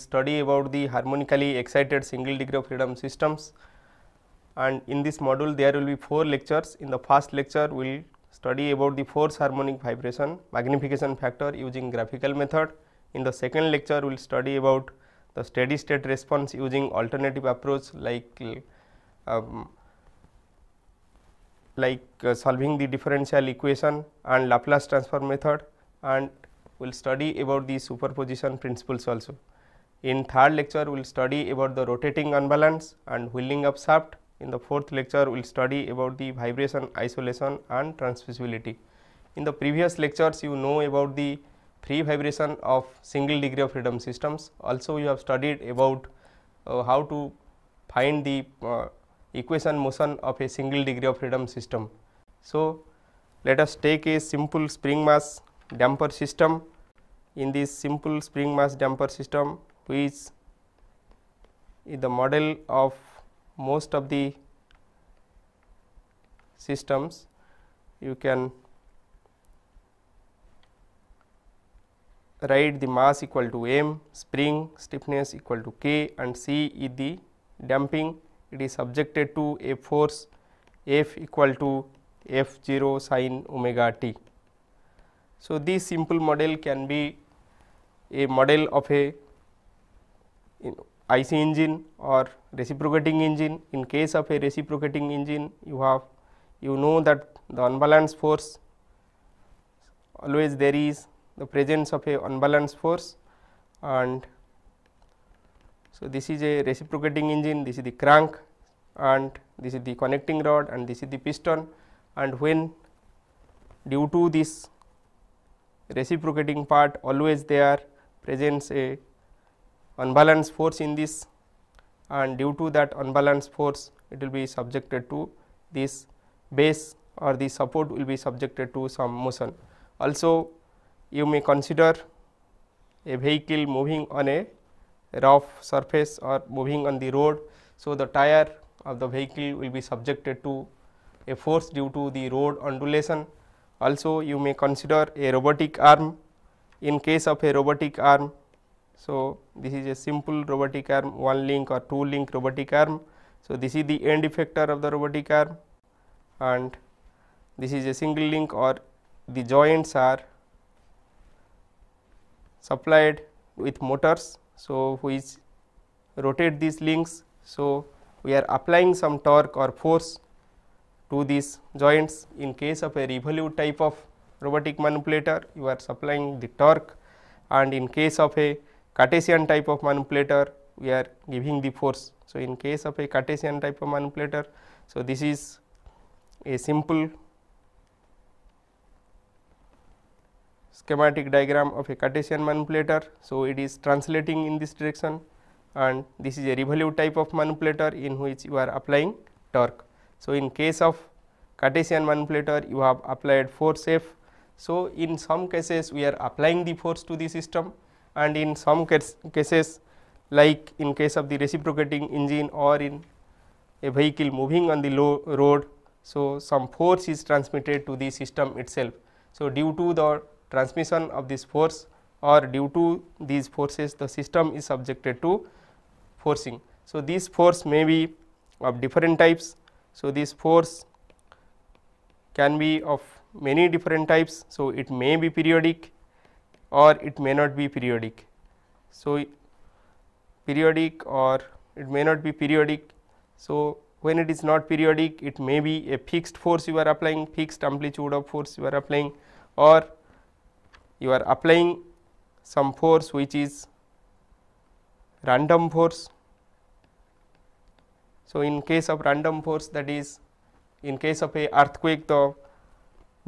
study about the harmonically excited single degree of freedom systems and in this module there will be 4 lectures. In the first lecture we will study about the force harmonic vibration magnification factor using graphical method. In the second lecture we will study about the steady state response using alternative approach like um, like uh, solving the differential equation and Laplace transform method and we will study about the superposition principles also. In third lecture, we will study about the rotating unbalance and wheeling up shaft. In the fourth lecture, we will study about the vibration isolation and transmissibility. In the previous lectures, you know about the free vibration of single degree of freedom systems. Also, you have studied about uh, how to find the uh, equation motion of a single degree of freedom system. So, let us take a simple spring mass damper system. In this simple spring mass damper system, which is the model of most of the systems you can write the mass equal to m, spring stiffness equal to k and c is the damping it is subjected to a force f equal to f 0 sin omega t. So, this simple model can be a model of a IC engine or reciprocating engine. In case of a reciprocating engine, you have you know that the unbalanced force always there is the presence of a unbalanced force and so this is a reciprocating engine, this is the crank and this is the connecting rod and this is the piston and when due to this reciprocating part always there presents a unbalanced force in this and due to that unbalanced force it will be subjected to this base or the support will be subjected to some motion. Also you may consider a vehicle moving on a rough surface or moving on the road. So, the tire of the vehicle will be subjected to a force due to the road undulation. Also you may consider a robotic arm. In case of a robotic arm so, this is a simple robotic arm one link or two link robotic arm. So, this is the end effector of the robotic arm and this is a single link or the joints are supplied with motors. So, which rotate these links. So, we are applying some torque or force to these joints in case of a revolute type of robotic manipulator you are supplying the torque and in case of a Cartesian type of manipulator we are giving the force. So, in case of a Cartesian type of manipulator, so this is a simple schematic diagram of a Cartesian manipulator. So, it is translating in this direction and this is a revolute type of manipulator in which you are applying torque. So, in case of Cartesian manipulator you have applied force F. So, in some cases we are applying the force to the system and in some case, cases like in case of the reciprocating engine or in a vehicle moving on the low road. So, some force is transmitted to the system itself. So, due to the transmission of this force or due to these forces the system is subjected to forcing. So, this force may be of different types. So, this force can be of many different types. So, it may be periodic, or it may not be periodic. So, periodic or it may not be periodic. So, when it is not periodic it may be a fixed force you are applying, fixed amplitude of force you are applying or you are applying some force which is random force. So, in case of random force that is in case of a earthquake the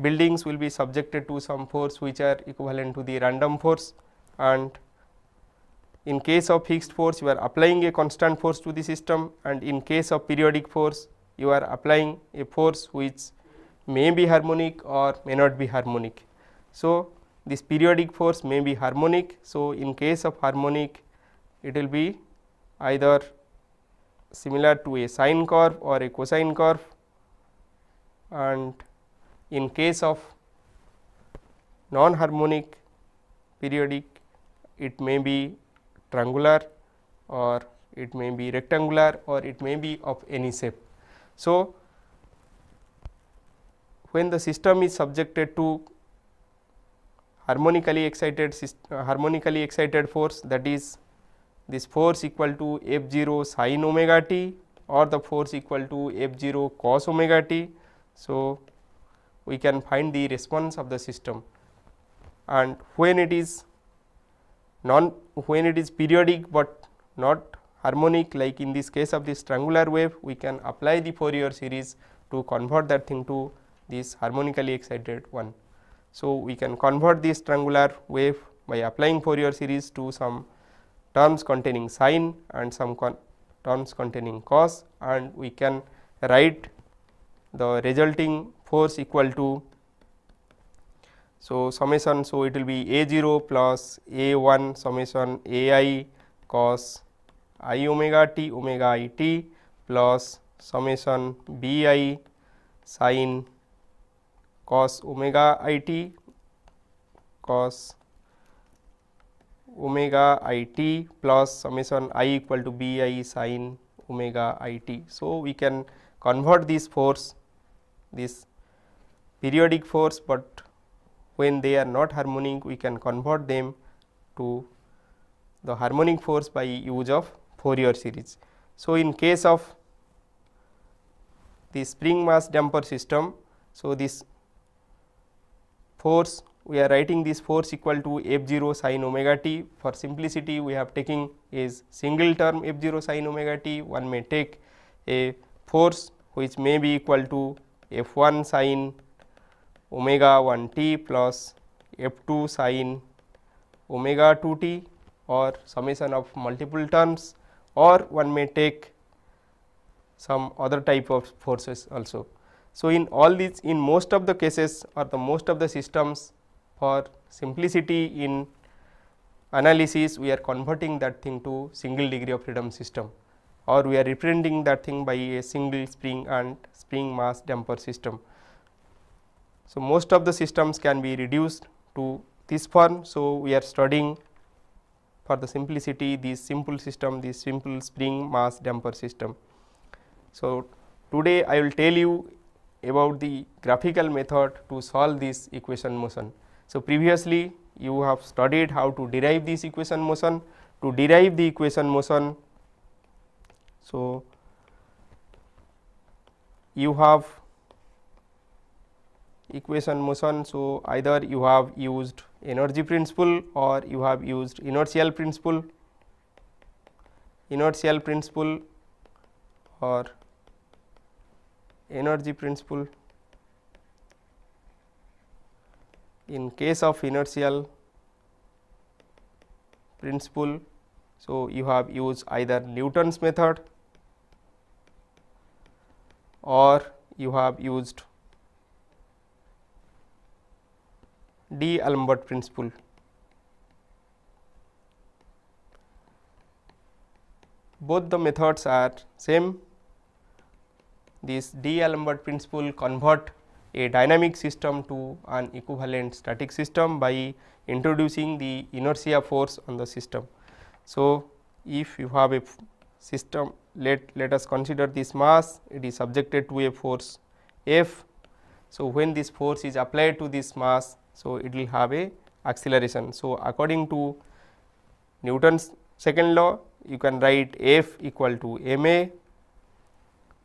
buildings will be subjected to some force which are equivalent to the random force and in case of fixed force you are applying a constant force to the system and in case of periodic force you are applying a force which may be harmonic or may not be harmonic. So, this periodic force may be harmonic. So, in case of harmonic it will be either similar to a sine curve or a cosine curve and in case of non harmonic periodic it may be triangular or it may be rectangular or it may be of any shape. So, when the system is subjected to harmonically excited uh, harmonically excited force that is this force equal to f 0 sin omega t or the force equal to f 0 cos omega t. So, we can find the response of the system and when it is non when it is periodic but not harmonic like in this case of this triangular wave we can apply the Fourier series to convert that thing to this harmonically excited one. So, we can convert this triangular wave by applying Fourier series to some terms containing sine and some con terms containing cos and we can write the resulting force equal to so summation so it will be a 0 plus a 1 summation a i cos i omega t omega i t plus summation b i sin cos omega i t cos omega i t plus summation i equal to b i sin omega i t. So, we can convert this force this periodic force, but when they are not harmonic we can convert them to the harmonic force by use of Fourier series. So, in case of the spring mass damper system, so this force we are writing this force equal to f 0 sin omega t for simplicity we have taking is single term f 0 sin omega t one may take a force which may be equal to f 1 sin omega 1 t plus f 2 sine omega 2 t or summation of multiple terms or one may take some other type of forces also. So, in all these in most of the cases or the most of the systems for simplicity in analysis we are converting that thing to single degree of freedom system or we are representing that thing by a single spring and spring mass damper system. So, most of the systems can be reduced to this form. So, we are studying for the simplicity this simple system this simple spring mass damper system. So, today I will tell you about the graphical method to solve this equation motion. So, previously you have studied how to derive this equation motion to derive the equation motion. So, you have equation motion. So, either you have used energy principle or you have used inertial principle, inertial principle or energy principle. In case of inertial principle, so you have used either Newton's method or you have used D'Alembert principle. Both the methods are same. This D'Alembert principle convert a dynamic system to an equivalent static system by introducing the inertia force on the system. So, if you have a system let let us consider this mass it is subjected to a force f. So, when this force is applied to this mass so, it will have a acceleration. So, according to Newton's second law you can write F equal to m a,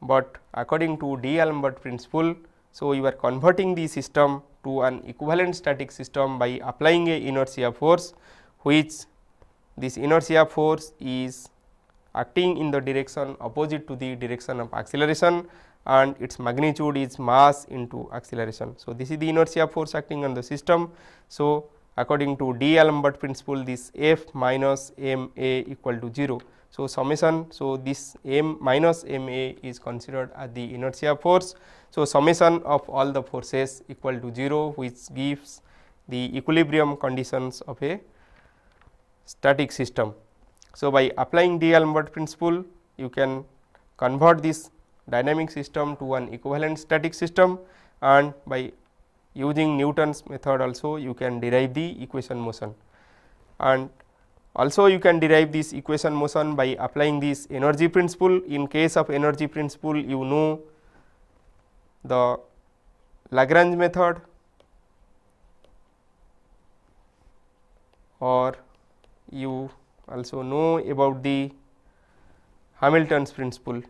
but according to D'Alembert principle. So, you are converting the system to an equivalent static system by applying a inertia force which this inertia force is acting in the direction opposite to the direction of acceleration and its magnitude is mass into acceleration. So, this is the inertia force acting on the system. So, according to D'Alembert principle this F minus m a equal to 0. So, summation so this m minus m a is considered as the inertia force. So, summation of all the forces equal to 0 which gives the equilibrium conditions of a static system. So, by applying D'Alembert principle you can convert this dynamic system to an equivalent static system and by using Newton's method also you can derive the equation motion. And also you can derive this equation motion by applying this energy principle. In case of energy principle you know the Lagrange method or you also know about the Hamilton's principle.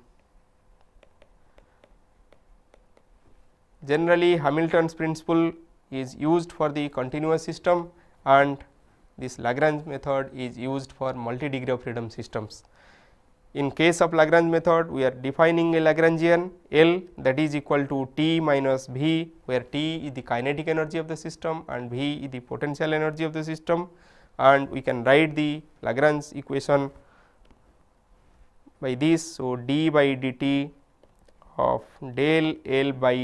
Generally Hamilton's principle is used for the continuous system and this Lagrange method is used for multi degree of freedom systems. In case of Lagrange method, we are defining a Lagrangian L that is equal to T minus V, where T is the kinetic energy of the system and V is the potential energy of the system and we can write the Lagrange equation by this. So, d by dt of del L by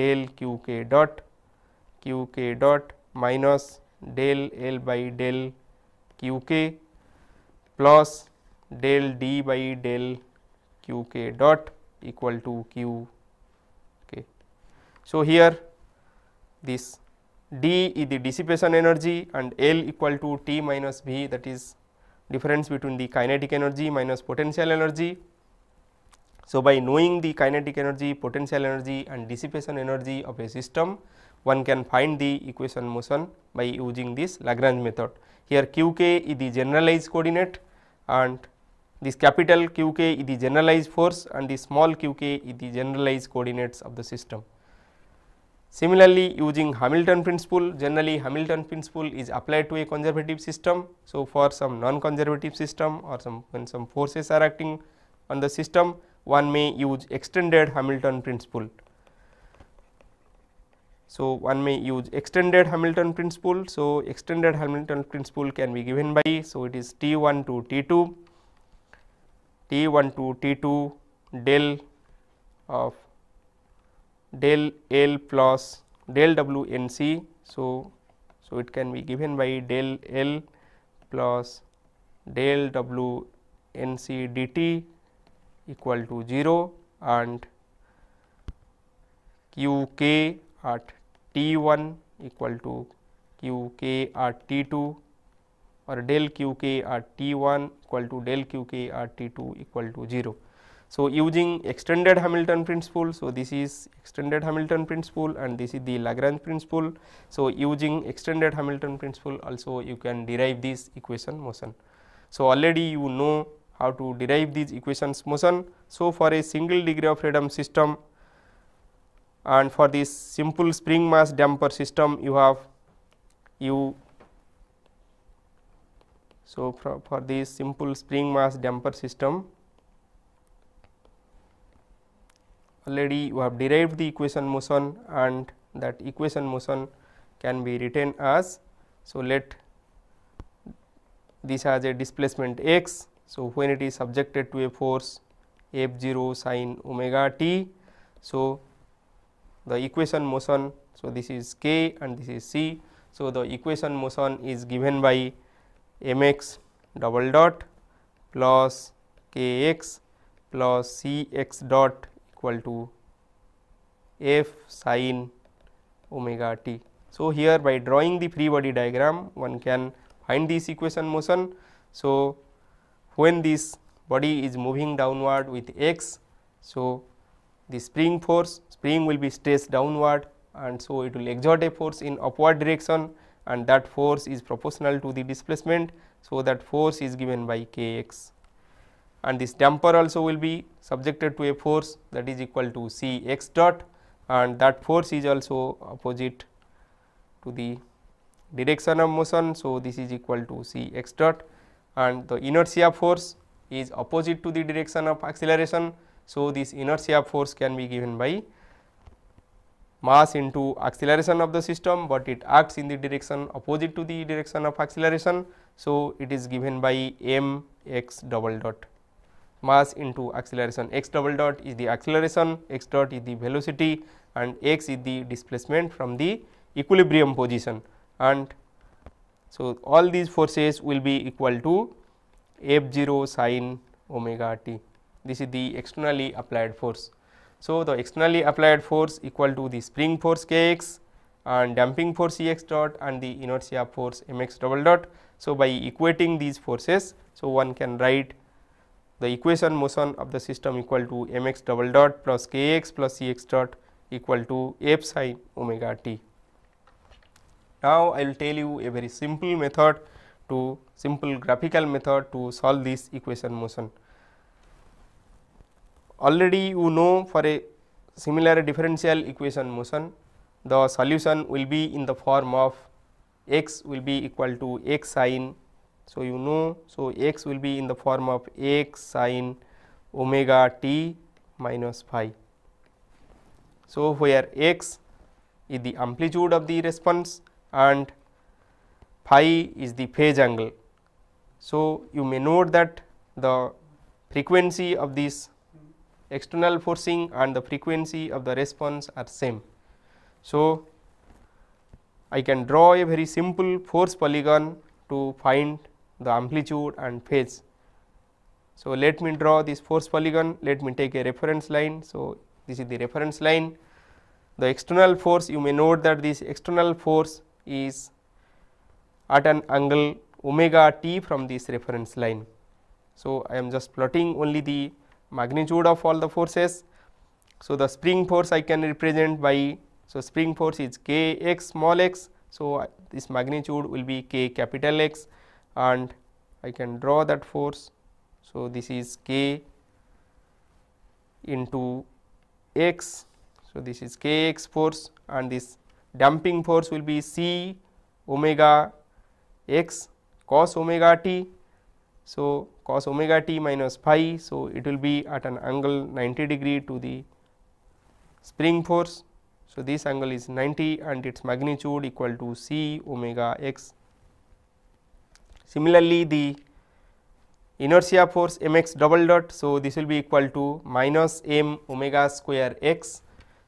del q k dot q k dot minus del L by del q k plus del d by del q k dot equal to q k. So, here this d is the dissipation energy and L equal to T minus V that is difference between the kinetic energy minus potential energy so, by knowing the kinetic energy, potential energy and dissipation energy of a system, one can find the equation motion by using this Lagrange method. Here qk is the generalized coordinate and this capital qk is the generalized force and the small qk is the generalized coordinates of the system. Similarly, using Hamilton principle, generally Hamilton principle is applied to a conservative system. So, for some non-conservative system or some when some forces are acting on the system, one may use extended Hamilton principle. So, one may use extended Hamilton principle. So, extended Hamilton principle can be given by. So, it is T 1 to T 2, T 1 to T 2 del of del L plus del W N C. So, so, it can be given by del L plus del W N C d t equal to 0 and q k at t 1 equal to q k at t 2 or del q k at t 1 equal to del q k at t 2 equal to 0. So, using extended Hamilton principle, so this is extended Hamilton principle and this is the Lagrange principle. So, using extended Hamilton principle also you can derive this equation motion. So, already you know how to derive these equations motion. So, for a single degree of freedom system and for this simple spring mass damper system you have you so for, for this simple spring mass damper system already you have derived the equation motion and that equation motion can be written as so let this has a displacement x so, when it is subjected to a force f 0 sine omega t. So, the equation motion. So, this is k and this is c. So, the equation motion is given by m x double dot plus k x plus c x dot equal to f sine omega t. So, here by drawing the free body diagram one can find this equation motion. So, when this body is moving downward with x. So, the spring force spring will be stressed downward and so it will exert a force in upward direction and that force is proportional to the displacement. So, that force is given by k x and this damper also will be subjected to a force that is equal to c x dot and that force is also opposite to the direction of motion. So, this is equal to c x dot and the inertia force is opposite to the direction of acceleration. So, this inertia force can be given by mass into acceleration of the system, but it acts in the direction opposite to the direction of acceleration. So, it is given by m x double dot mass into acceleration x double dot is the acceleration, x dot is the velocity and x is the displacement from the equilibrium position and so, all these forces will be equal to f 0 sine omega t this is the externally applied force. So, the externally applied force equal to the spring force k x and damping force E x dot and the inertia force m x double dot. So, by equating these forces, so one can write the equation motion of the system equal to m x double dot plus k x plus cx dot equal to f sine omega t. Now, I will tell you a very simple method to simple graphical method to solve this equation motion. Already you know for a similar differential equation motion the solution will be in the form of x will be equal to x sine. So, you know so x will be in the form of x sine omega t minus phi. So, where x is the amplitude of the response and phi is the phase angle. So, you may note that the frequency of this external forcing and the frequency of the response are same. So, I can draw a very simple force polygon to find the amplitude and phase. So, let me draw this force polygon, let me take a reference line. So, this is the reference line. The external force you may note that this external force is at an angle omega t from this reference line. So, I am just plotting only the magnitude of all the forces. So, the spring force I can represent by so spring force is k x small x. So, this magnitude will be k capital X and I can draw that force. So, this is k into x. So, this is k x force and this damping force will be C omega x cos omega t. So, cos omega t minus phi. So, it will be at an angle 90 degree to the spring force. So, this angle is 90 and its magnitude equal to C omega x. Similarly, the inertia force m x double dot. So, this will be equal to minus m omega square x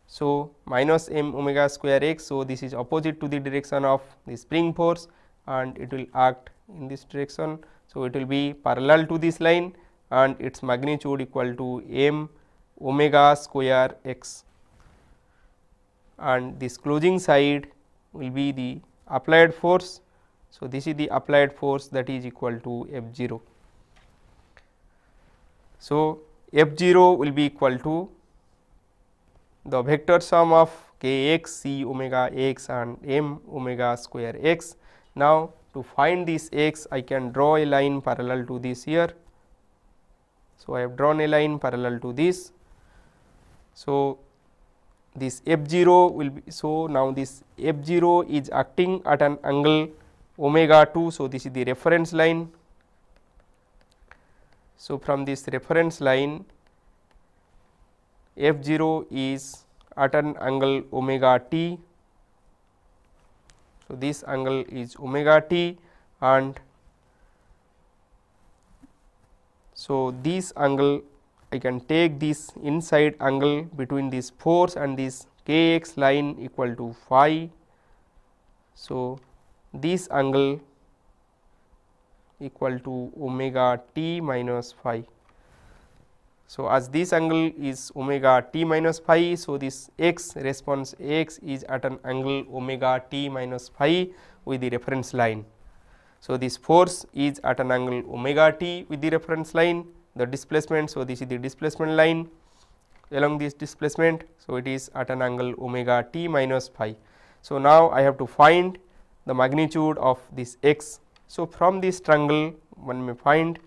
so, minus m omega square x. So, this is opposite to the direction of the spring force and it will act in this direction. So, it will be parallel to this line and its magnitude equal to m omega square x and this closing side will be the applied force. So, this is the applied force that is equal to F 0. So, F 0 will be equal to the vector sum of k x c omega x and m omega square x. Now, to find this x I can draw a line parallel to this here. So, I have drawn a line parallel to this. So, this f 0 will be so now this f 0 is acting at an angle omega 2. So, this is the reference line. So, from this reference line f 0 is at an angle omega t. So, this angle is omega t and so this angle I can take this inside angle between this force and this k x line equal to phi. So, this angle equal to omega t minus phi. So, as this angle is omega t minus phi, so this x response x is at an angle omega t minus phi with the reference line. So, this force is at an angle omega t with the reference line, the displacement. So, this is the displacement line along this displacement. So, it is at an angle omega t minus phi. So, now I have to find the magnitude of this x. So, from this triangle one may find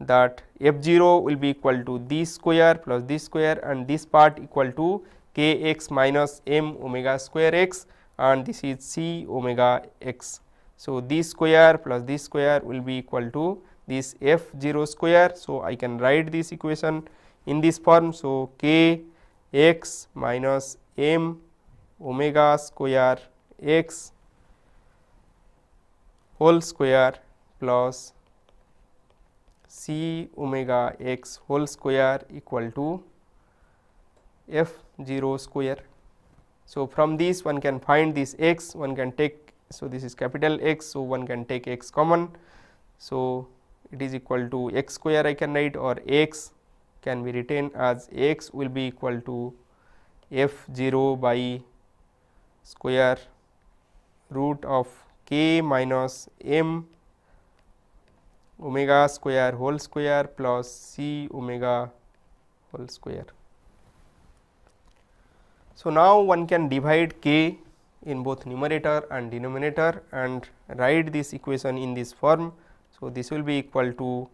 that f 0 will be equal to this square plus this square and this part equal to k x minus m omega square x and this is c omega x. So, this square plus this square will be equal to this f 0 square. So, I can write this equation in this form. So, k x minus m omega square x whole square plus c omega x whole square equal to f 0 square. So, from this one can find this x, one can take so this is capital X. So, one can take x common. So, it is equal to x square I can write or x can be written as x will be equal to f 0 by square root of k minus m omega square whole square plus c omega whole square. So, now one can divide k in both numerator and denominator and write this equation in this form. So, this will be equal to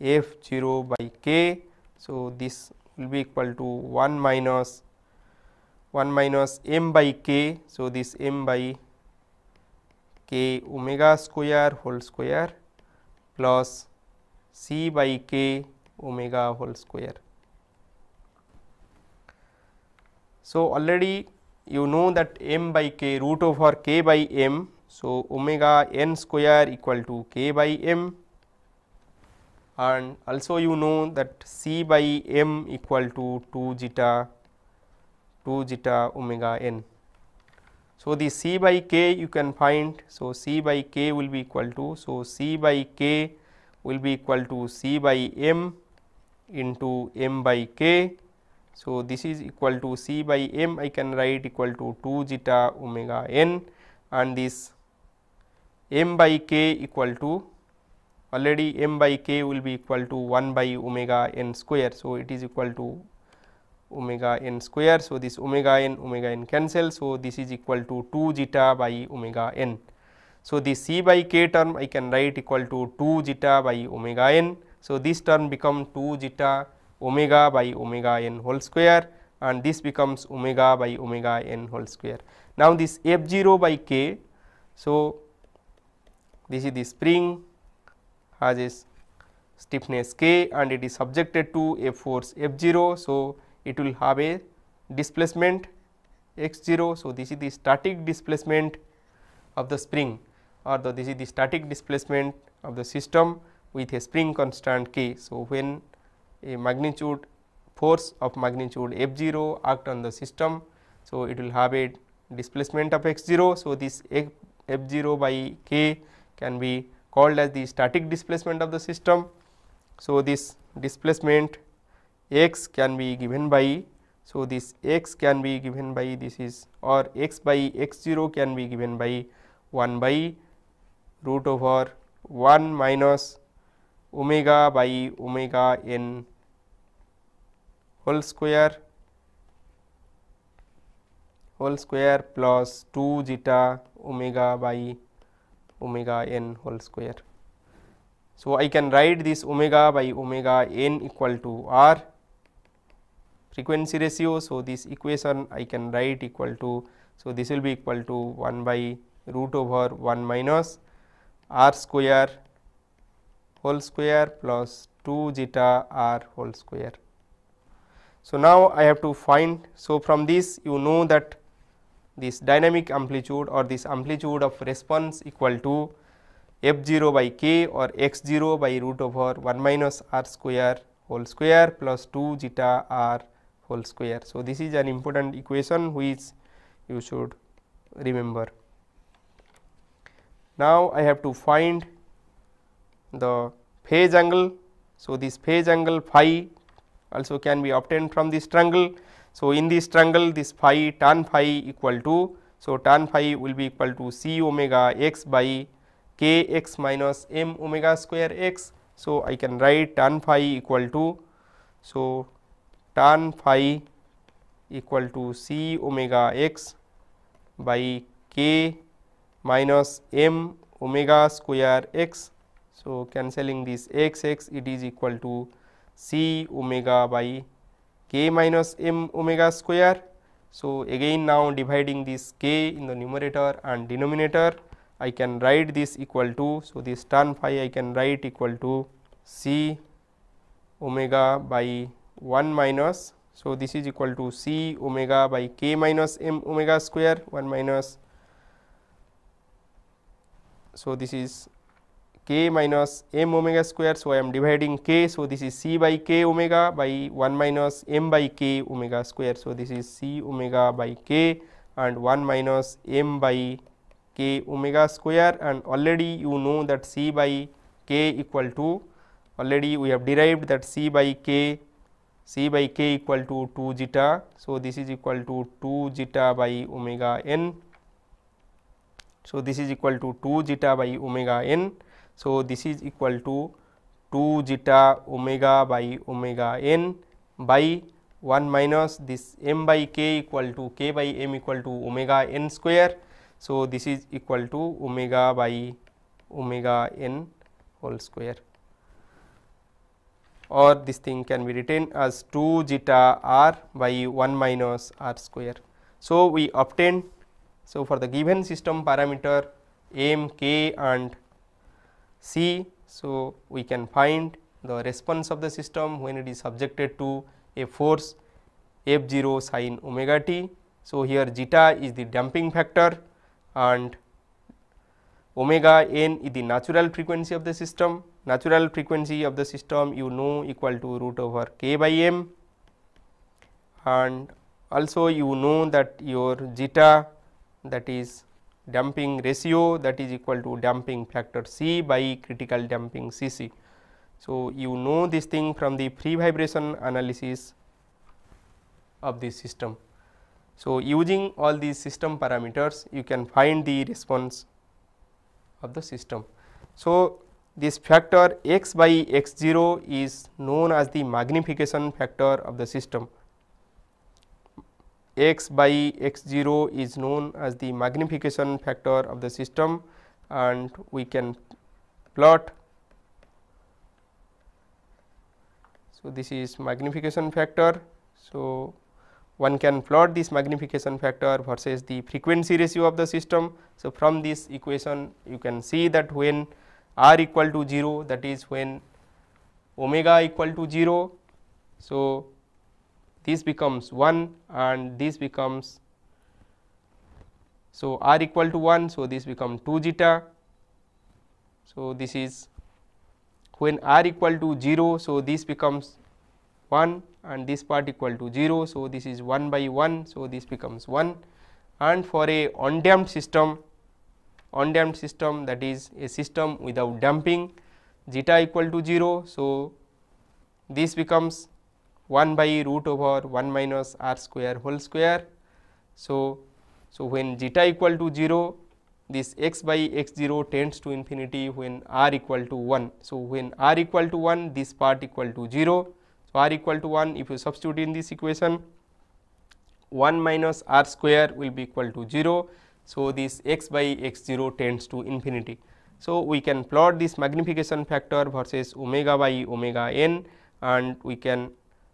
f 0 by k. So, this will be equal to 1 minus 1 minus m by k. So, this m by k omega square whole square plus c by k omega whole square. So, already you know that m by k root over k by m. So, omega n square equal to k by m and also you know that c by m equal to 2 zeta 2 zeta omega n. So, the C by K you can find. So, C by K will be equal to. So, C by K will be equal to C by M into M by K. So, this is equal to C by M I can write equal to 2 zeta omega n and this M by K equal to already M by K will be equal to 1 by omega n square. So, it is equal to omega n square. So, this omega n omega n cancel. So, this is equal to 2 zeta by omega n. So, this c by k term I can write equal to 2 zeta by omega n. So, this term become 2 zeta omega by omega n whole square and this becomes omega by omega n whole square. Now, this f 0 by k. So, this is the spring has a stiffness k and it is subjected to a force f 0. So, it will have a displacement x 0. So, this is the static displacement of the spring or the, this is the static displacement of the system with a spring constant k. So, when a magnitude force of magnitude f 0 act on the system. So, it will have a displacement of x 0. So, this f 0 by k can be called as the static displacement of the system. So, this displacement x can be given by so this x can be given by this is or x by x 0 can be given by 1 by root over 1 minus omega by omega n whole square whole square plus 2 zeta omega by omega n whole square. So, I can write this omega by omega n equal to r frequency ratio. So, this equation I can write equal to, so this will be equal to 1 by root over 1 minus r square whole square plus 2 zeta r whole square. So, now I have to find, so from this you know that this dynamic amplitude or this amplitude of response equal to f 0 by k or x 0 by root over 1 minus r square whole square plus 2 zeta r whole square. So, this is an important equation which you should remember. Now, I have to find the phase angle. So, this phase angle phi also can be obtained from this triangle. So, in this triangle this phi tan phi equal to. So, tan phi will be equal to c omega x by k x minus m omega square x. So, I can write tan phi equal to. So, tan phi equal to C omega x by k minus m omega square x. So, cancelling this x x it is equal to C omega by k minus m omega square. So, again now dividing this k in the numerator and denominator I can write this equal to. So, this tan phi I can write equal to C omega by 1 minus. So, this is equal to C omega by k minus m omega square 1 minus. So, this is k minus m omega square. So, I am dividing k. So, this is C by k omega by 1 minus m by k omega square. So, this is C omega by k and 1 minus m by k omega square and already you know that C by k equal to already we have derived that C by k c by k equal to 2 zeta. So, this is equal to 2 zeta by omega n. So, this is equal to 2 zeta by omega n. So, this is equal to 2 zeta omega by omega n by 1 minus this m by k equal to k by m equal to omega n square. So, this is equal to omega by omega n whole square or this thing can be written as 2 zeta r by 1 minus r square. So, we obtain so for the given system parameter m, k and c. So, we can find the response of the system when it is subjected to a force f 0 sine omega t. So, here zeta is the damping factor and omega n is the natural frequency of the system natural frequency of the system you know equal to root over k by m and also you know that your zeta that is damping ratio that is equal to damping factor C by critical damping Cc. So, you know this thing from the free vibration analysis of this system. So, using all these system parameters you can find the response of the system. So, this factor x by x 0 is known as the magnification factor of the system. x by x 0 is known as the magnification factor of the system and we can plot. So, this is magnification factor. So, one can plot this magnification factor versus the frequency ratio of the system. So, from this equation you can see that when r equal to 0 that is when omega equal to 0. So, this becomes 1 and this becomes so r equal to 1. So, this becomes 2 zeta. So, this is when r equal to 0. So, this becomes 1 and this part equal to 0. So, this is 1 by 1. So, this becomes 1 and for a undamped system undamped system that is a system without damping zeta equal to 0. So, this becomes 1 by root over 1 minus r square whole square. So, so when zeta equal to 0 this x by x 0 tends to infinity when r equal to 1. So, when r equal to 1 this part equal to 0. So, r equal to 1 if you substitute in this equation 1 minus r square will be equal to 0. So, this x by x 0 tends to infinity. So, we can plot this magnification factor versus omega by omega n and we can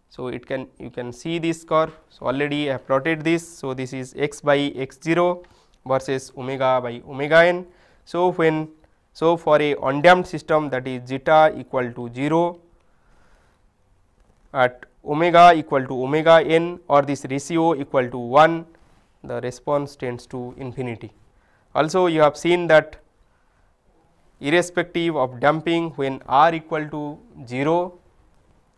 so it can you can see this curve. So, already I have plotted this. So, this is x by x 0 versus omega by omega n. So, when so for a undamped system that is zeta equal to 0 at omega equal to omega n or this ratio equal to 1 the response tends to infinity. Also you have seen that irrespective of damping when r equal to 0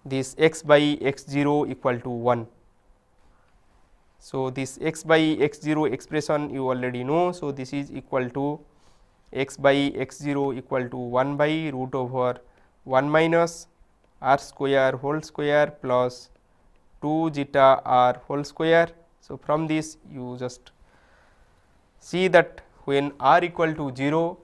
this x by x 0 equal to 1. So, this x by x 0 expression you already know. So, this is equal to x by x 0 equal to 1 by root over 1 minus r square whole square plus 2 zeta r whole square so, from this you just see that when r equal to 0,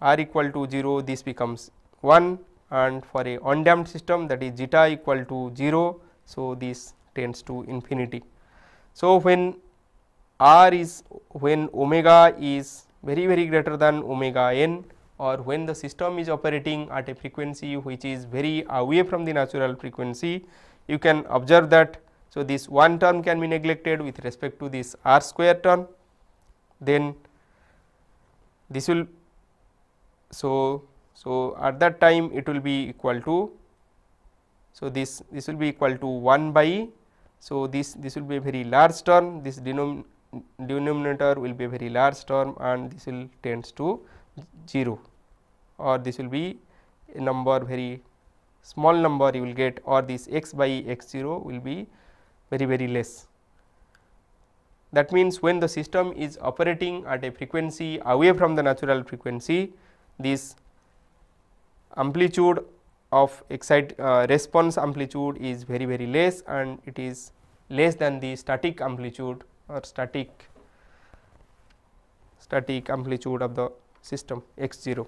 r equal to 0 this becomes 1 and for a undamped system that is zeta equal to 0. So, this tends to infinity. So, when r is when omega is very very greater than omega n or when the system is operating at a frequency which is very away from the natural frequency, you can observe that so, this one term can be neglected with respect to this r square term then this will so so at that time it will be equal to so this this will be equal to 1 by so this this will be a very large term this denom, denominator will be a very large term and this will tends to 0 or this will be a number very small number you will get or this x by x 0 will be very very less. That means, when the system is operating at a frequency away from the natural frequency, this amplitude of excite uh, response amplitude is very very less and it is less than the static amplitude or static static amplitude of the system x 0.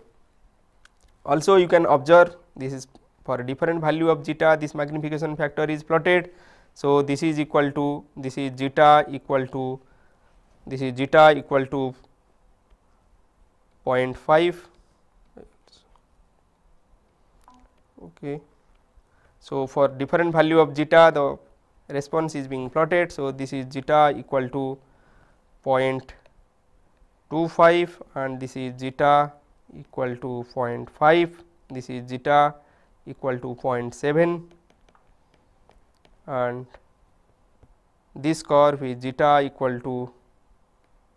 Also you can observe this is for a different value of zeta this magnification factor is plotted so, this is equal to this is zeta equal to this is zeta equal to 0.5 okay. So, for different value of zeta the response is being plotted. So, this is zeta equal to 0.25 and this is zeta equal to 0.5, this is zeta equal to 0.7 and this curve is zeta equal to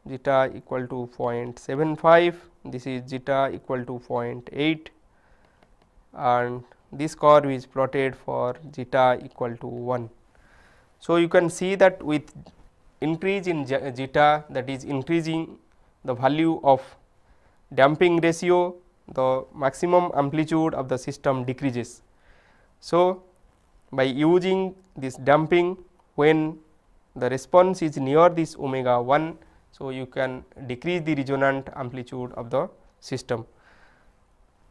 zeta equal to 0.75, this is zeta equal to 0.8 and this curve is plotted for zeta equal to 1. So, you can see that with increase in zeta that is increasing the value of damping ratio the maximum amplitude of the system decreases. So, by using this damping when the response is near this omega 1. So, you can decrease the resonant amplitude of the system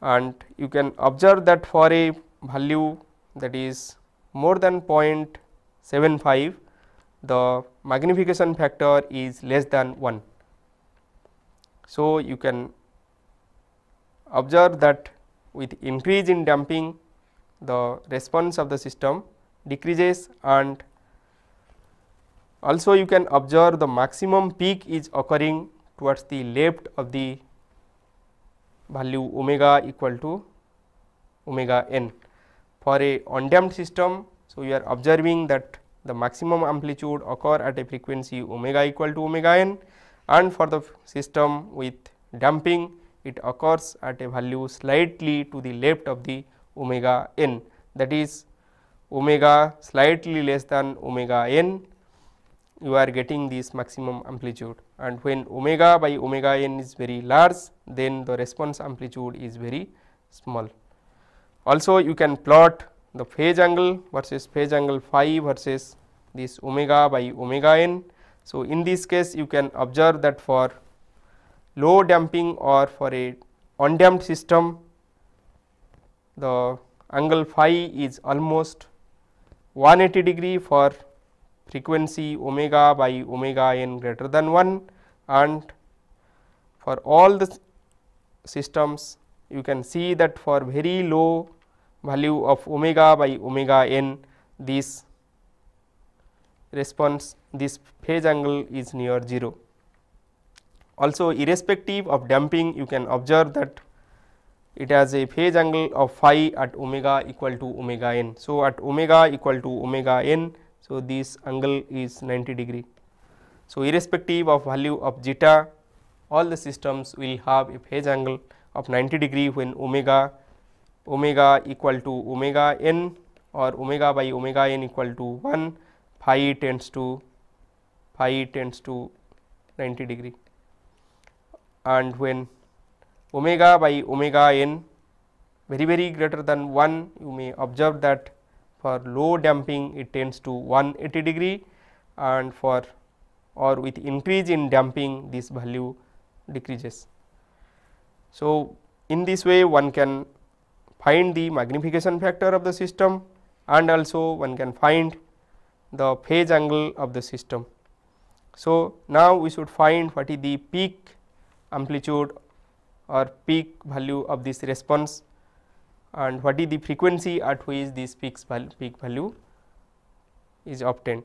and you can observe that for a value that is more than 0.75 the magnification factor is less than 1. So, you can observe that with increase in damping the response of the system decreases and also you can observe the maximum peak is occurring towards the left of the value omega equal to omega n. For a undamped system, so you are observing that the maximum amplitude occur at a frequency omega equal to omega n and for the system with damping it occurs at a value slightly to the left of the omega n that is omega slightly less than omega n you are getting this maximum amplitude and when omega by omega n is very large then the response amplitude is very small. Also you can plot the phase angle versus phase angle phi versus this omega by omega n. So, in this case you can observe that for low damping or for a undamped system the angle phi is almost 180 degree for frequency omega by omega n greater than 1 and for all the systems you can see that for very low value of omega by omega n this response this phase angle is near 0. Also irrespective of damping you can observe that it has a phase angle of phi at omega equal to omega n. So, at omega equal to omega n, so this angle is 90 degree. So, irrespective of value of zeta, all the systems will have a phase angle of 90 degree when omega omega equal to omega n or omega by omega n equal to 1 phi tends to phi tends to 90 degree and when omega by omega n very very greater than 1 you may observe that for low damping it tends to 180 degree and for or with increase in damping this value decreases. So, in this way one can find the magnification factor of the system and also one can find the phase angle of the system. So, now we should find what is the peak amplitude or peak value of this response and what is the frequency at which this peak value, peak value is obtained.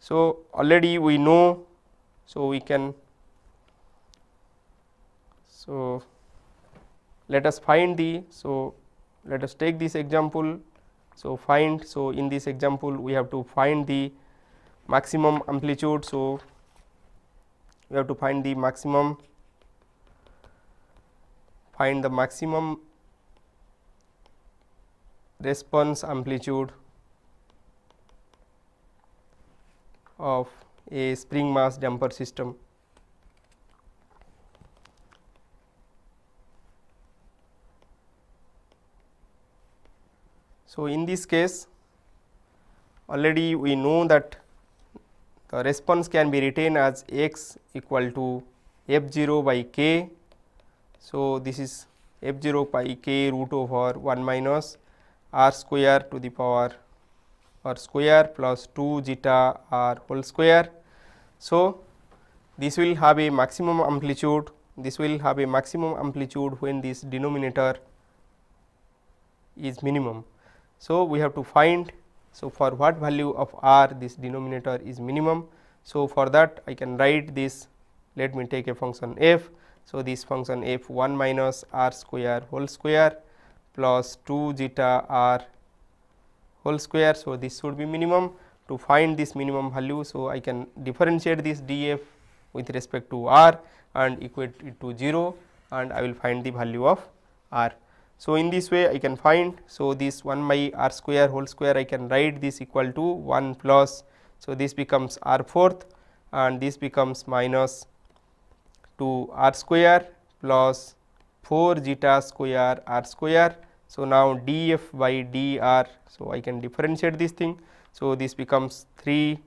So, already we know, so we can, so let us find the, so let us take this example. So, find, so in this example we have to find the maximum amplitude. So, we have to find the maximum amplitude find the maximum response amplitude of a spring mass damper system. So, in this case already we know that the response can be written as x equal to f 0 by k so, this is f 0 pi k root over 1 minus r square to the power r square plus 2 zeta r whole square. So, this will have a maximum amplitude, this will have a maximum amplitude when this denominator is minimum. So, we have to find, so for what value of r this denominator is minimum. So, for that I can write this, let me take a function f. So, this function f 1 minus r square whole square plus 2 zeta r whole square. So, this should be minimum to find this minimum value. So, I can differentiate this d f with respect to r and equate it to 0 and I will find the value of r. So, in this way I can find. So, this 1 by r square whole square I can write this equal to 1 plus. So, this becomes r fourth and this becomes minus to r square plus 4 zeta square r square. So, now df by dr. So, I can differentiate this thing. So, this becomes 3.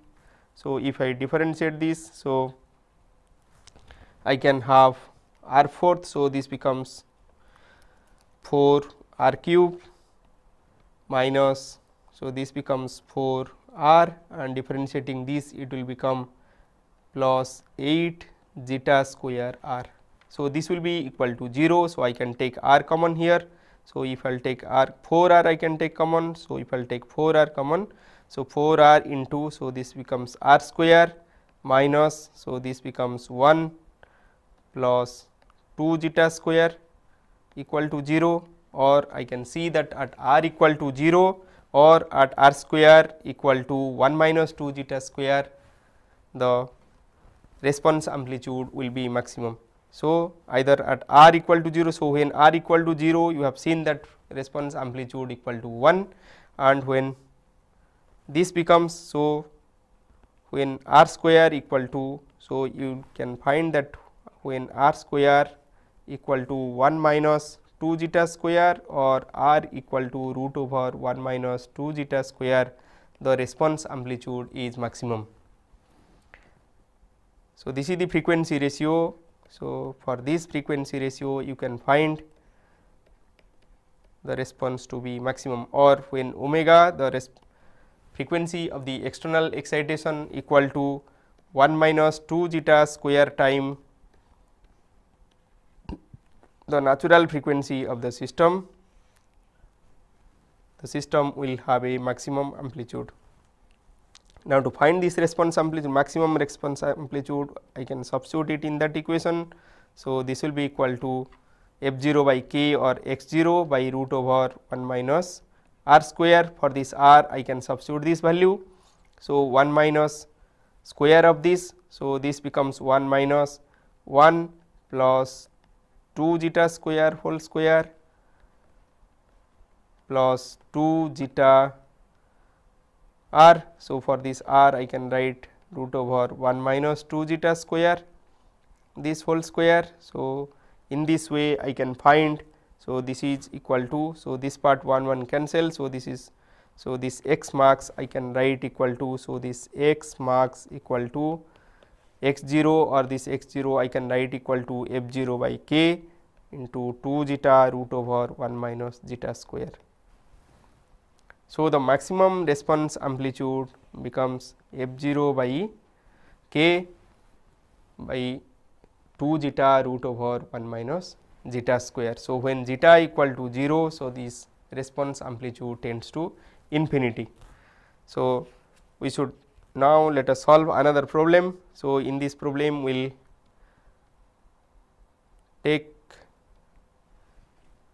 So, if I differentiate this, so I can have r fourth. So, this becomes 4 r cube minus. So, this becomes 4 r and differentiating this it will become plus 8 zeta square r. So, this will be equal to 0. So, I can take r common here. So, if I will take r 4 r I can take common. So, if I will take 4 r common. So, 4 r into so this becomes r square minus so this becomes 1 plus 2 zeta square equal to 0 or I can see that at r equal to 0 or at r square equal to 1 minus 2 zeta square the response amplitude will be maximum. So, either at r equal to 0. So, when r equal to 0 you have seen that response amplitude equal to 1 and when this becomes so when r square equal to so you can find that when r square equal to 1 minus 2 zeta square or r equal to root over 1 minus 2 zeta square the response amplitude is maximum. So, this is the frequency ratio. So, for this frequency ratio you can find the response to be maximum or when omega the frequency of the external excitation equal to 1 minus 2 zeta square time the natural frequency of the system, the system will have a maximum amplitude. Now, to find this response amplitude maximum response amplitude I can substitute it in that equation. So, this will be equal to f 0 by k or x 0 by root over 1 minus r square for this r I can substitute this value. So, 1 minus square of this. So, this becomes 1 minus 1 plus 2 zeta square whole square plus 2 zeta r. So, for this r I can write root over 1 minus 2 zeta square this whole square. So, in this way I can find. So, this is equal to. So, this part 1 1 cancel. So, this is so this x marks I can write equal to. So, this x marks equal to x 0 or this x 0 I can write equal to f 0 by k into 2 zeta root over 1 minus zeta square. So, the maximum response amplitude becomes f 0 by k by 2 zeta root over 1 minus zeta square. So, when zeta equal to 0, so this response amplitude tends to infinity. So, we should now let us solve another problem. So, in this problem we will take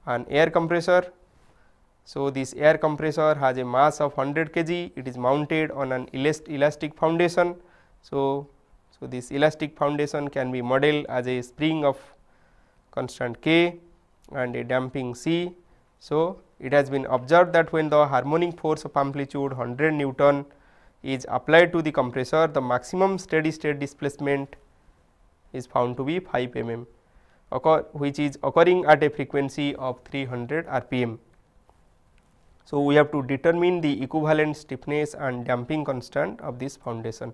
an air compressor so, this air compressor has a mass of 100 kg, it is mounted on an elastic foundation. So, so this elastic foundation can be modeled as a spring of constant k and a damping c. So, it has been observed that when the harmonic force of amplitude 100 Newton is applied to the compressor, the maximum steady state displacement is found to be 5 mm, which is occurring at a frequency of 300 rpm. So, we have to determine the equivalent stiffness and damping constant of this foundation.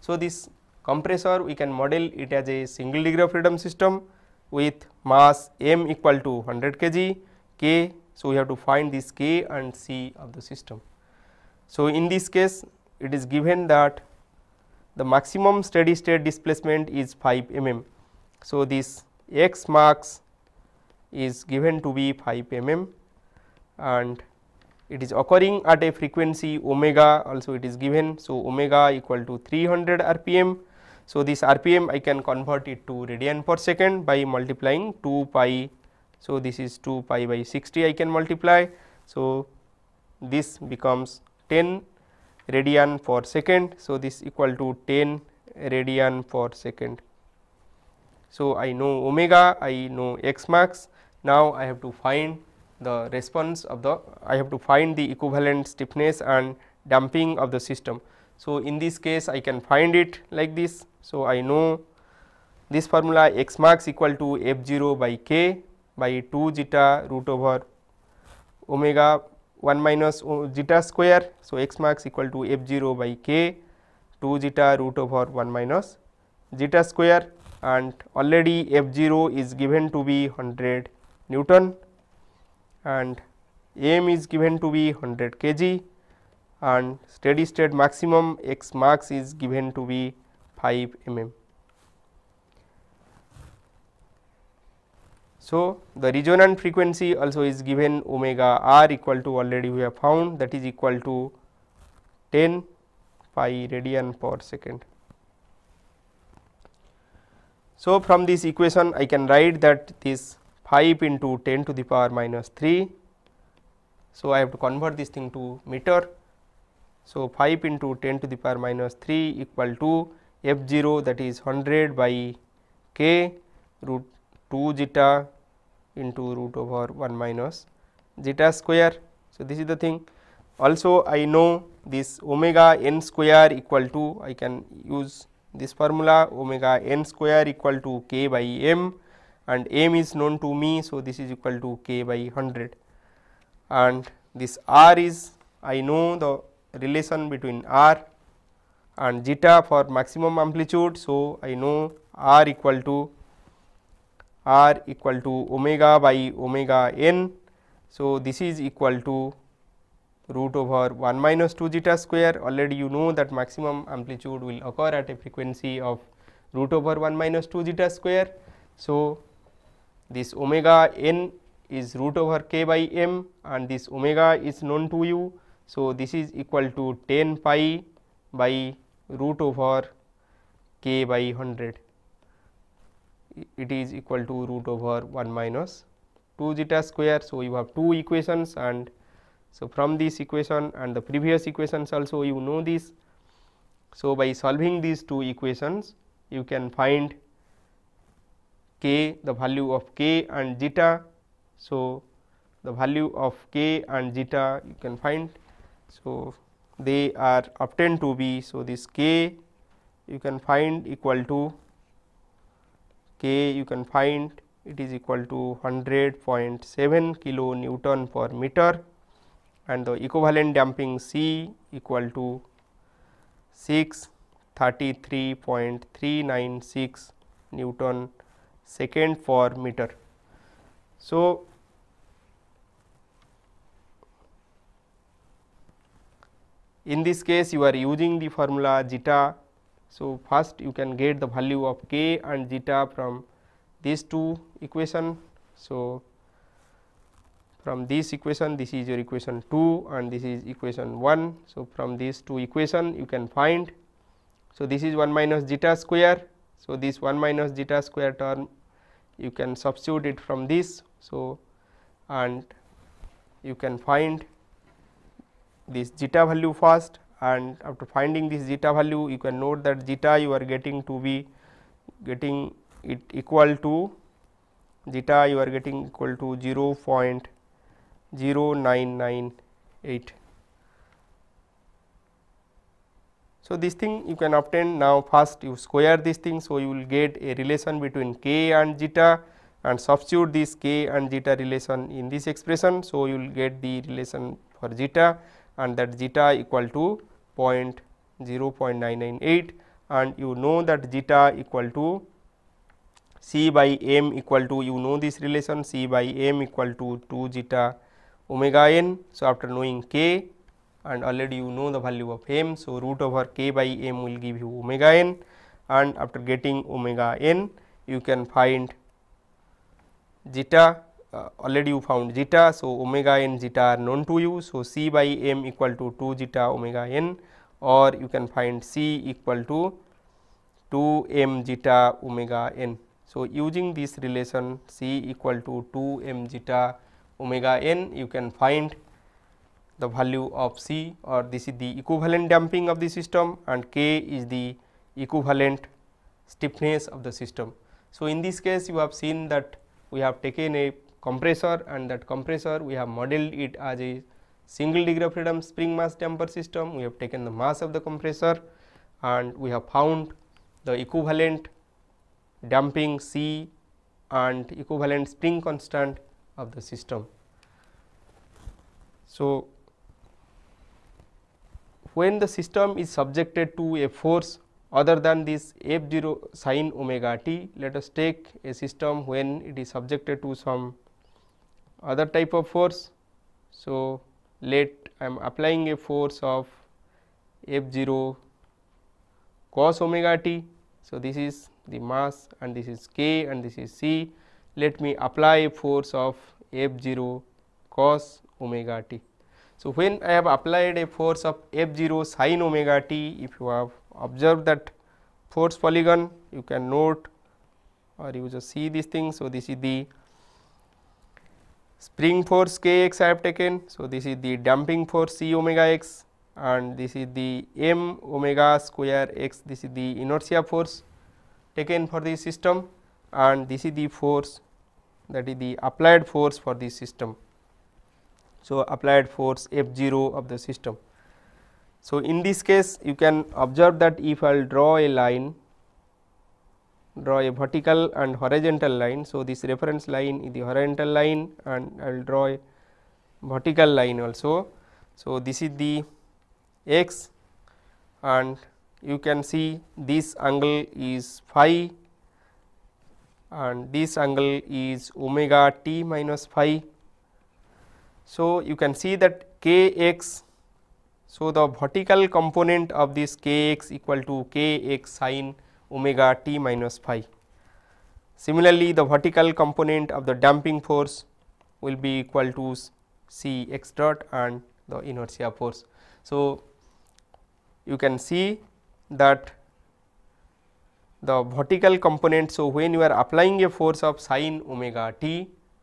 So, this compressor we can model it as a single degree of freedom system with mass m equal to 100 kg k. So, we have to find this k and c of the system. So, in this case it is given that the maximum steady state displacement is 5 mm. So, this x max is given to be 5 mm and it is occurring at a frequency omega also it is given. So, omega equal to 300 rpm. So, this rpm I can convert it to radian per second by multiplying 2 pi. So, this is 2 pi by 60 I can multiply. So, this becomes 10 radian per second. So, this equal to 10 radian per second. So, I know omega, I know x max. Now, I have to find the response of the I have to find the equivalent stiffness and damping of the system. So, in this case I can find it like this. So, I know this formula x max equal to f 0 by k by 2 zeta root over omega 1 minus zeta square. So, x max equal to f 0 by k 2 zeta root over 1 minus zeta square and already f 0 is given to be 100 Newton and m is given to be 100 kg and steady state maximum x max is given to be 5 mm. So, the resonant frequency also is given omega r equal to already we have found that is equal to 10 pi radian per second. So, from this equation I can write that this 5 into 10 to the power minus 3. So, I have to convert this thing to meter. So, 5 into 10 to the power minus 3 equal to f 0 that is 100 by k root 2 zeta into root over 1 minus zeta square. So, this is the thing also I know this omega n square equal to I can use this formula omega n square equal to k by m and m is known to me. So, this is equal to k by 100 and this r is I know the relation between r and zeta for maximum amplitude. So, I know r equal to r equal to omega by omega n. So, this is equal to root over 1 minus 2 zeta square already you know that maximum amplitude will occur at a frequency of root over 1 minus 2 zeta square. So, this omega n is root over k by m and this omega is known to you. So, this is equal to 10 pi by root over k by 100 it is equal to root over 1 minus 2 zeta square. So, you have two equations and so from this equation and the previous equations also you know this. So, by solving these two equations you can find k the value of k and zeta. So, the value of k and zeta you can find. So, they are obtained to be. So, this k you can find equal to k you can find it is equal to 100.7 kilo Newton per meter and the equivalent damping C equal to 633.396 Newton second for meter. So, in this case you are using the formula zeta. So, first you can get the value of k and zeta from these two equation. So, from this equation this is your equation 2 and this is equation 1. So, from these two equation you can find. So, this is 1 minus zeta square. So, this 1 minus zeta square term you can substitute it from this. So, and you can find this zeta value first and after finding this zeta value you can note that zeta you are getting to be getting it equal to zeta you are getting equal to 0 0.0998 So, this thing you can obtain now first you square this thing. So, you will get a relation between k and zeta and substitute this k and zeta relation in this expression. So, you will get the relation for zeta and that zeta equal to 0 0.998 and you know that zeta equal to c by m equal to you know this relation c by m equal to 2 zeta omega n. So, after knowing k and already you know the value of m. So, root over k by m will give you omega n and after getting omega n you can find zeta uh, already you found zeta. So, omega n zeta are known to you. So, c by m equal to 2 zeta omega n or you can find c equal to 2 m zeta omega n. So, using this relation c equal to 2 m zeta omega n you can find the value of C or this is the equivalent damping of the system and K is the equivalent stiffness of the system. So, in this case you have seen that we have taken a compressor and that compressor we have modeled it as a single degree of freedom spring mass damper system. We have taken the mass of the compressor and we have found the equivalent damping C and equivalent spring constant of the system. So, when the system is subjected to a force other than this f 0 sine omega t. Let us take a system when it is subjected to some other type of force. So, let I am applying a force of f 0 cos omega t. So, this is the mass and this is k and this is c. Let me apply a force of f 0 cos omega t. So, when I have applied a force of F 0 sine omega t, if you have observed that force polygon, you can note or you just see this thing. So, this is the spring force k x I have taken. So, this is the damping force C omega x and this is the m omega square x, this is the inertia force taken for this system and this is the force that is the applied force for this system. So, applied force F 0 of the system. So, in this case you can observe that if I will draw a line draw a vertical and horizontal line. So, this reference line is the horizontal line and I will draw a vertical line also. So, this is the x and you can see this angle is phi and this angle is omega t minus phi so, you can see that k x. So, the vertical component of this k x equal to k x sine omega t minus phi. Similarly, the vertical component of the damping force will be equal to C x dot and the inertia force. So, you can see that the vertical component. So, when you are applying a force of sine omega t,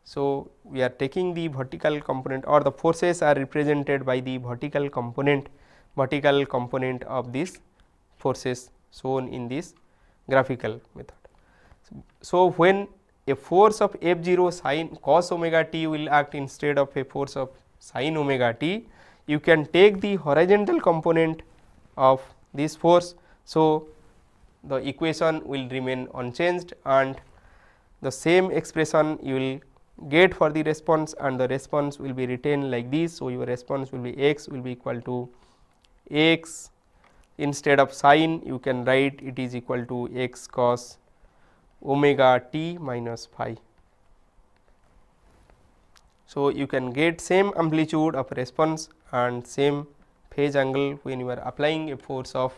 so, we are taking the vertical component or the forces are represented by the vertical component vertical component of these forces shown in this graphical method. So, when a force of f 0 sine cos omega t will act instead of a force of sine omega t, you can take the horizontal component of this force. So, the equation will remain unchanged and the same expression you will Get for the response and the response will be retained like this. So, your response will be x will be equal to x instead of sine you can write it is equal to x cos omega t minus phi. So, you can get same amplitude of response and same phase angle when you are applying a force of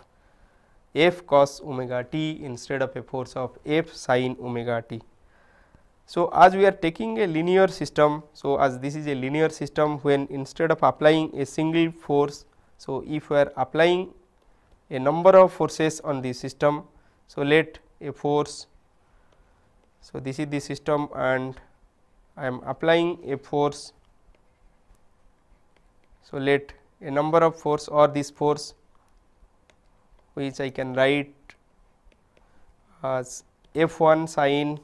f cos omega t instead of a force of f sine omega t. So, as we are taking a linear system, so as this is a linear system when instead of applying a single force, so if we are applying a number of forces on the system, so let a force, so this is the system and I am applying a force, so let a number of force or this force which I can write as f 1 sine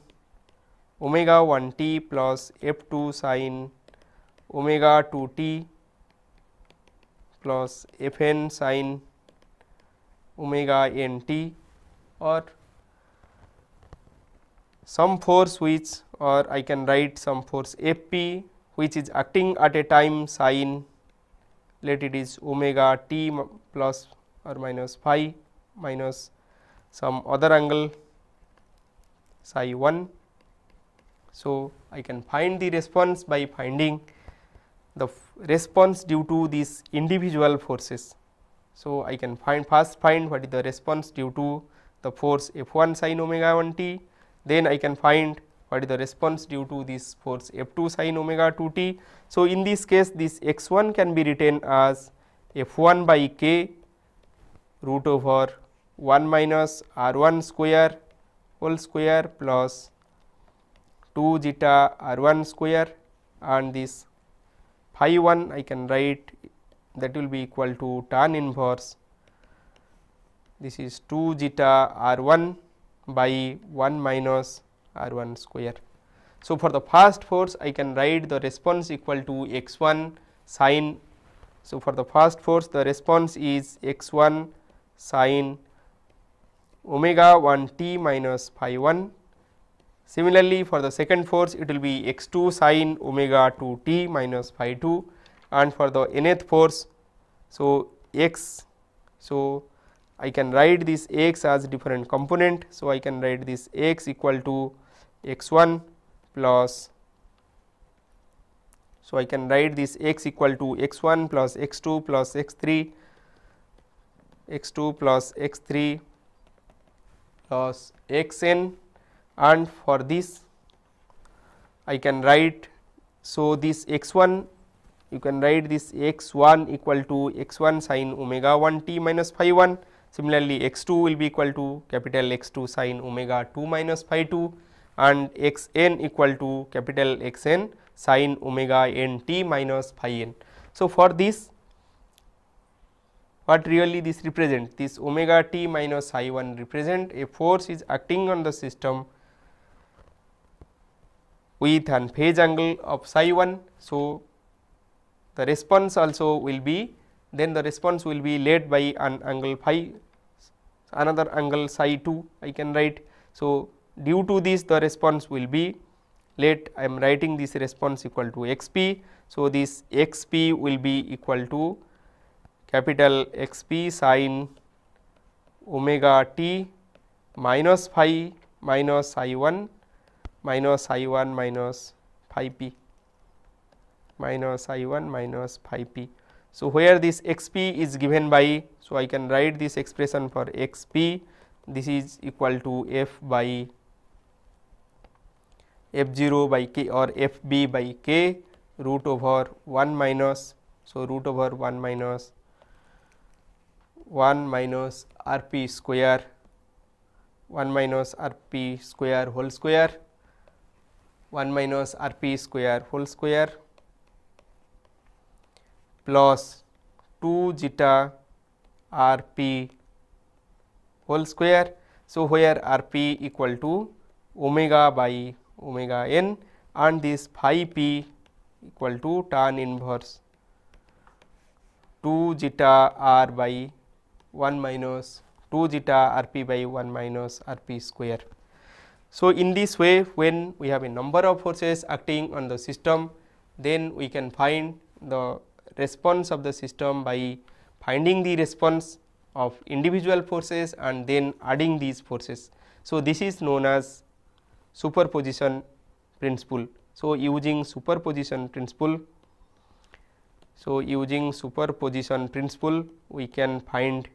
omega 1 t plus f 2 sine omega 2 t plus f n sine omega n t or some force which or I can write some force f p which is acting at a time sine let it is omega t plus or minus phi minus some other angle psi 1 so, I can find the response by finding the response due to these individual forces. So, I can find first find what is the response due to the force F 1 sin omega 1 t, then I can find what is the response due to this force F 2 sin omega 2 t. So, in this case this x 1 can be written as F 1 by k root over 1 minus R 1 square whole square plus 2 zeta r 1 square and this phi 1 I can write that will be equal to tan inverse this is 2 zeta r 1 by 1 minus r 1 square. So, for the first force I can write the response equal to x 1 sine. So, for the first force the response is x 1 sine omega 1 t minus phi 1 Similarly, for the second force it will be x 2 sine omega 2 t minus phi 2 and for the nth force. So, x. So, I can write this x as different component. So, I can write this x equal to x 1 plus. So, I can write this x equal to x 1 plus x 2 plus x 3 x 2 plus x 3 plus x n and for this I can write. So, this x 1 you can write this x 1 equal to x 1 sine omega 1 t minus phi 1. Similarly, x 2 will be equal to capital x 2 sine omega 2 minus phi 2 and x n equal to capital x n sine omega n t minus phi n. So, for this what really this represent this omega t minus psi 1 represent a force is acting on the system with and phase angle of psi 1. So, the response also will be then the response will be led by an angle phi another angle psi 2 I can write. So, due to this the response will be let I am writing this response equal to x p. So, this x p will be equal to capital x p sine omega t minus phi minus psi 1 minus i 1 minus phi p minus i 1 minus phi p. So, where this x p is given by, so I can write this expression for x p this is equal to f by f 0 by k or f b by k root over 1 minus. So, root over 1 minus 1 minus r p square 1 minus r p square whole square 1 minus r p square whole square plus 2 zeta r p whole square. So, where r p equal to omega by omega n and this phi p equal to tan inverse 2 zeta r by 1 minus 2 zeta r p by 1 minus r p square. So, in this way when we have a number of forces acting on the system then we can find the response of the system by finding the response of individual forces and then adding these forces. So, this is known as superposition principle. So, using superposition principle, so using superposition principle we can find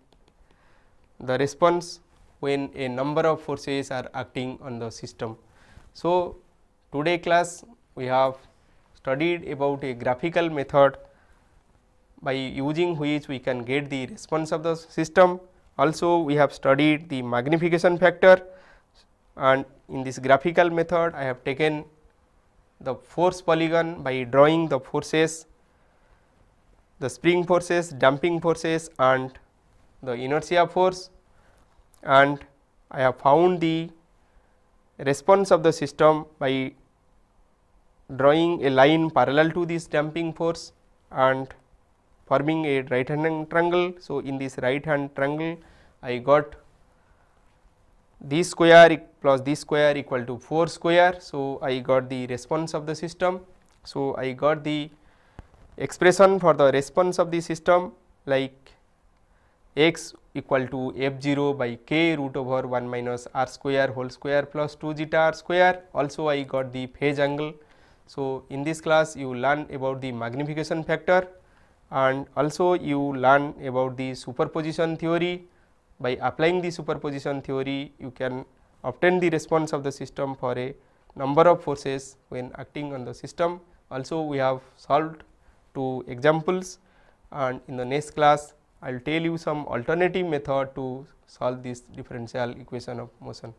the response when a number of forces are acting on the system. So, today class we have studied about a graphical method by using which we can get the response of the system. Also we have studied the magnification factor and in this graphical method I have taken the force polygon by drawing the forces, the spring forces, damping forces and the inertia force and I have found the response of the system by drawing a line parallel to this damping force and forming a right hand triangle. So, in this right hand triangle I got this square plus this square equal to 4 square. So, I got the response of the system. So, I got the expression for the response of the system like x equal to f 0 by k root over 1 minus r square whole square plus 2 zeta r square also I got the phase angle. So, in this class you learn about the magnification factor and also you learn about the superposition theory. By applying the superposition theory you can obtain the response of the system for a number of forces when acting on the system. Also we have solved two examples and in the next class I will tell you some alternative method to solve this differential equation of motion.